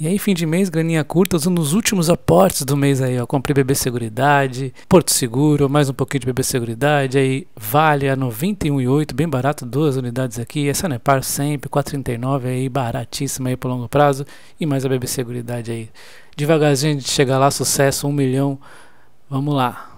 E aí, fim de mês, graninha curta, usando os últimos aportes do mês aí, ó. Comprei BB Seguridade, Porto Seguro, mais um pouquinho de BB Seguridade, aí Vale a 91,8, bem barato, duas unidades aqui. Essa é Nepar sempre, 4,39 aí, baratíssima aí pro longo prazo. E mais a BB Seguridade aí. Devagarzinho de chegar lá, sucesso, um milhão. Vamos lá.